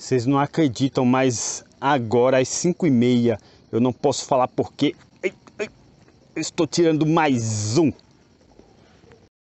Vocês não acreditam, mas agora às 5 e meia eu não posso falar porque eu estou tirando mais um